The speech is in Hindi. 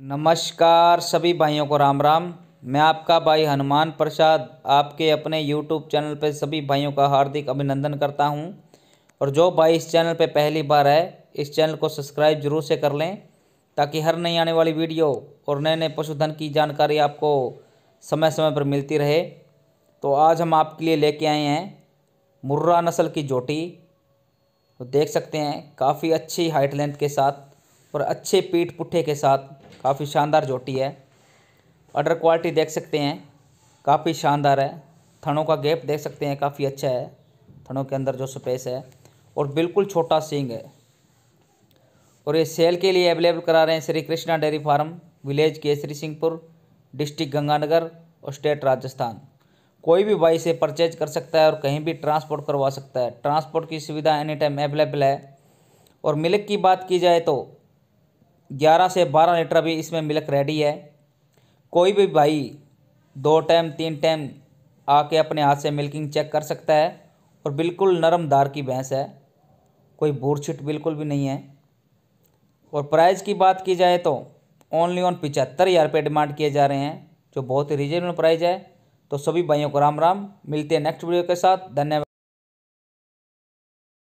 नमस्कार सभी भाइयों को राम राम मैं आपका भाई हनुमान प्रसाद आपके अपने यूट्यूब चैनल पर सभी भाइयों का हार्दिक अभिनंदन करता हूं और जो भाई इस चैनल पर पहली बार है इस चैनल को सब्सक्राइब जरूर से कर लें ताकि हर नई आने वाली वीडियो और नए नए पशुधन की जानकारी आपको समय समय पर मिलती रहे तो आज हम आपके लिए लेके आए हैं मुर्रा नस्ल की जोटी तो देख सकते हैं काफ़ी अच्छी हाइट लेंथ के साथ और अच्छे पीठ पुट्ठे के साथ काफ़ी शानदार जोटी है अडर क्वालिटी देख सकते हैं काफ़ी शानदार है थनों का गैप देख सकते हैं काफ़ी अच्छा है थनों के अंदर जो स्पेस है और बिल्कुल छोटा सींग है और ये सेल के लिए अवेलेबल करा रहे हैं Shri Krishna dairy farm village Kesari Singhpur district Ganganagar और स्टेट राजस्थान कोई भी भाई से परचेज कर सकता है और कहीं भी ट्रांसपोर्ट करवा सकता है ट्रांसपोर्ट की सुविधा एनी टाइम अवेलेबल है और मिल्क की बात की जाए तो 11 से 12 लीटर भी इसमें मिल्क रेडी है कोई भी भाई दो टाइम तीन टाइम आके अपने हाथ से मिल्किंग चेक कर सकता है और बिल्कुल नरम दार की भैंस है कोई बूढ़छिट बिल्कुल भी नहीं है और प्राइस की बात की जाए तो ओनली ऑन पिचहत्तर हज़ार रुपये डिमांड किए जा रहे हैं जो बहुत ही रिजनेबल प्राइस है तो सभी भाइयों को राम राम मिलते हैं नेक्स्ट वीडियो के साथ धन्यवाद